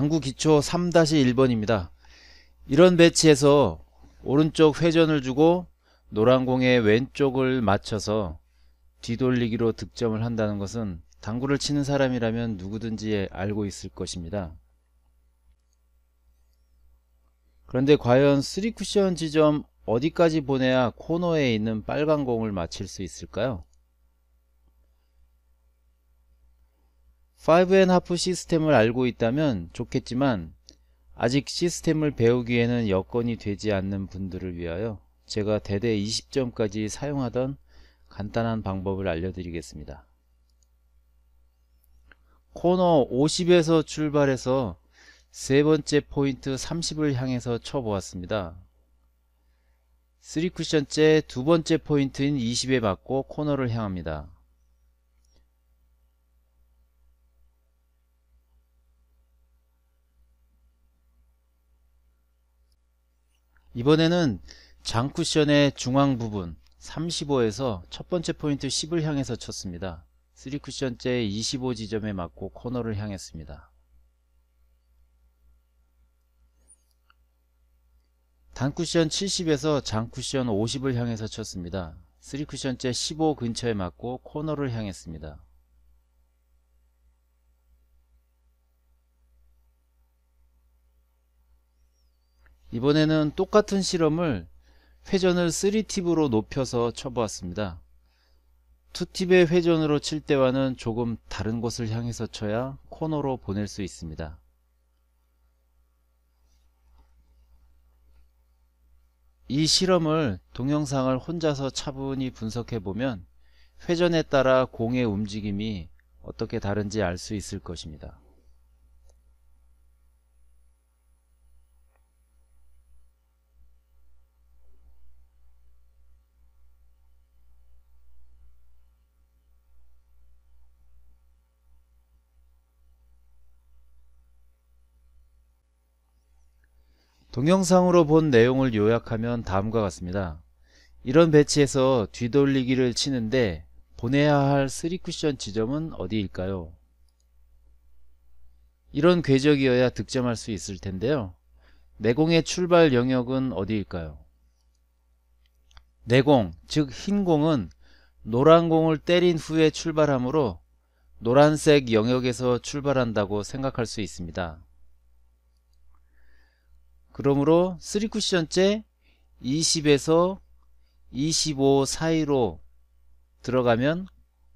당구 기초 3-1번입니다. 이런 배치에서 오른쪽 회전을 주고 노란 공의 왼쪽을 맞춰서 뒤돌리기로 득점을 한다는 것은 당구를 치는 사람이라면 누구든지 알고 있을 것입니다. 그런데 과연 3쿠션 지점 어디까지 보내야 코너에 있는 빨간 공을 맞힐 수 있을까요? 5&하프 시스템을 알고 있다면 좋겠지만 아직 시스템을 배우기에는 여건이 되지 않는 분들을 위하여 제가 대대 20점까지 사용하던 간단한 방법을 알려드리겠습니다. 코너 50에서 출발해서 세 번째 포인트 30을 향해서 쳐보았습니다. 3쿠션째 두 번째 포인트인 20에 맞고 코너를 향합니다. 이번에는 장쿠션의 중앙 부분 35에서 첫 번째 포인트 10을 향해서 쳤습니다. 3쿠션째 25 지점에 맞고 코너를 향했습니다. 단쿠션 70에서 장쿠션 50을 향해서 쳤습니다. 3쿠션째 15 근처에 맞고 코너를 향했습니다. 이번에는 똑같은 실험을 회전을 3팁으로 높여서 쳐보았습니다. 2팁의 회전으로 칠 때와는 조금 다른 곳을 향해서 쳐야 코너로 보낼 수 있습니다. 이 실험을 동영상을 혼자서 차분히 분석해보면 회전에 따라 공의 움직임이 어떻게 다른지 알 수 있을 것입니다. 동영상으로 본 내용을 요약하면 다음과 같습니다. 이런 배치에서 뒤돌리기를 치는데 보내야 할 3쿠션 지점은 어디일까요? 이런 궤적이어야 득점할 수 있을 텐데요. 내공의 출발 영역은 어디일까요? 내공, 즉흰 공은 노란 공을 때린 후에 출발하므로 노란색 영역에서 출발한다고 생각할 수 있습니다. 그러므로 3쿠션째 20에서 25 사이로 들어가면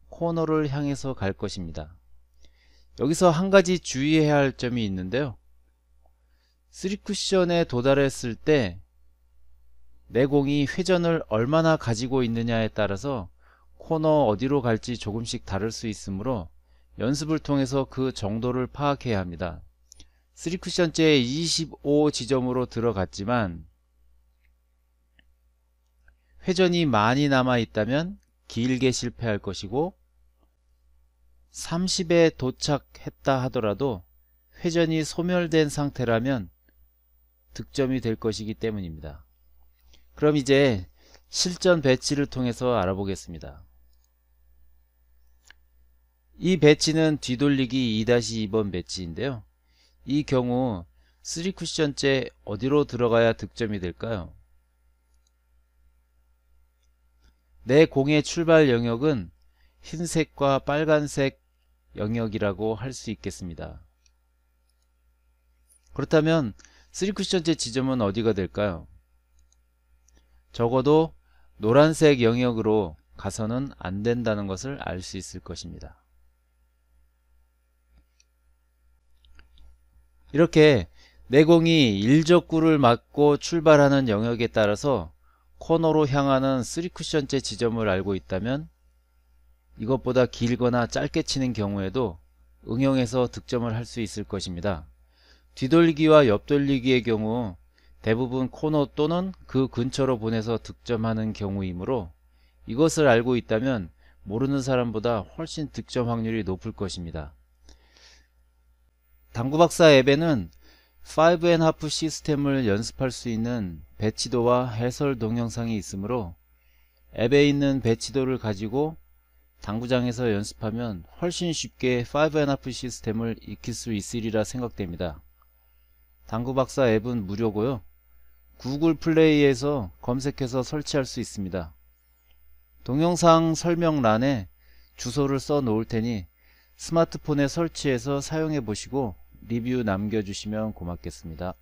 코너를 향해서 갈 것입니다. 여기서 한 가지 주의해야 할 점이 있는데요. 3쿠션에 도달했을 때 내공이 회전을 얼마나 가지고 있느냐에 따라서 코너 어디로 갈지 조금씩 다를 수 있으므로 연습을 통해서 그 정도를 파악해야 합니다. 3쿠션째 25 지점으로 들어갔지만 회전이 많이 남아 있다면 길게 실패할 것이고 30에 도착했다 하더라도 회전이 소멸된 상태라면 득점이 될 것이기 때문입니다. 그럼 이제 실전 배치를 통해서 알아보겠습니다. 이 배치는 뒤돌리기 2-2번 배치인데요. 이 경우 3쿠션째 어디로 들어가야 득점이 될까요? 내 공의 출발 영역은 흰색과 빨간색 영역이라고 할 수 있겠습니다. 그렇다면 3쿠션째 지점은 어디가 될까요? 적어도 노란색 영역으로 가서는 안 된다는 것을 알 수 있을 것입니다. 이렇게 내공이 일적구를 막고 출발하는 영역에 따라서 코너로 향하는 3쿠션째 지점을 알고 있다면 이것보다 길거나 짧게 치는 경우에도 응용해서 득점을 할 수 있을 것입니다. 뒤돌리기와 옆돌리기의 경우 대부분 코너 또는 그 근처로 보내서 득점하는 경우이므로 이것을 알고 있다면 모르는 사람보다 훨씬 득점 확률이 높을 것입니다. 당구박사 앱에는 5&하프 and 시스템을 연습할 수 있는 배치도와 해설 동영상이 있으므로 앱에 있는 배치도를 가지고 당구장에서 연습하면 훨씬 쉽게 5&하프 and 시스템을 익힐 수 있으리라 생각됩니다. 당구박사 앱은 무료고요. 구글 플레이에서 검색해서 설치할 수 있습니다. 동영상 설명란에 주소를 써 놓을 테니 스마트폰에 설치해서 사용해 보시고 리뷰 남겨주시면 고맙겠습니다.